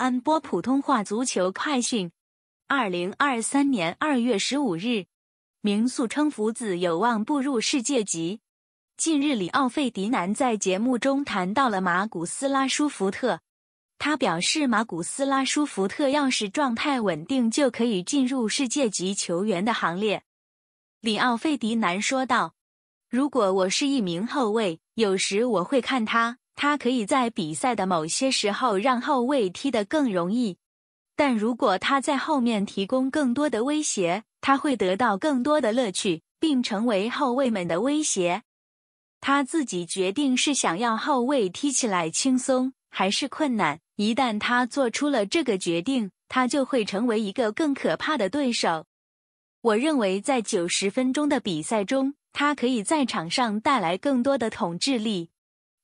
安波普通话足球快讯，二零二三年二月十五日，明速称福子有望步入世界级。近日里奥费迪南在节目中谈到了马古斯拉舒福特，他表示马古斯拉舒福特要是状态稳定，就可以进入世界级球员的行列。里奥费迪南说道：“如果我是一名后卫，有时我会看他。”他可以在比赛的某些时候让后卫踢得更容易，但如果他在后面提供更多的威胁，他会得到更多的乐趣，并成为后卫们的威胁。他自己决定是想要后卫踢起来轻松还是困难。一旦他做出了这个决定，他就会成为一个更可怕的对手。我认为，在九十分钟的比赛中，他可以在场上带来更多的统治力。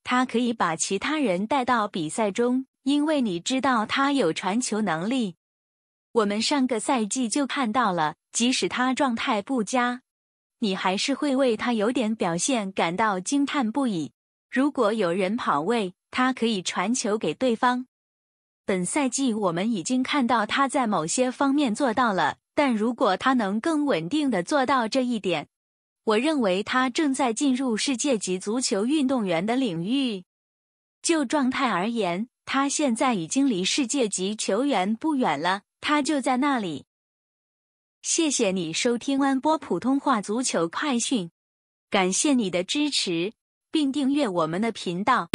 他可以把其他人带到比赛中，因为你知道他有传球能力。我们上个赛季就看到了，即使他状态不佳，你还是会为他有点表现感到惊叹不已。如果有人跑位，他可以传球给对方。本赛季我们已经看到他在某些方面做到了，但如果他能更稳定的做到这一点。我认为他正在进入世界级足球运动员的领域。就状态而言，他现在已经离世界级球员不远了，他就在那里。谢谢你收听安波普通话足球快讯，感谢你的支持，并订阅我们的频道。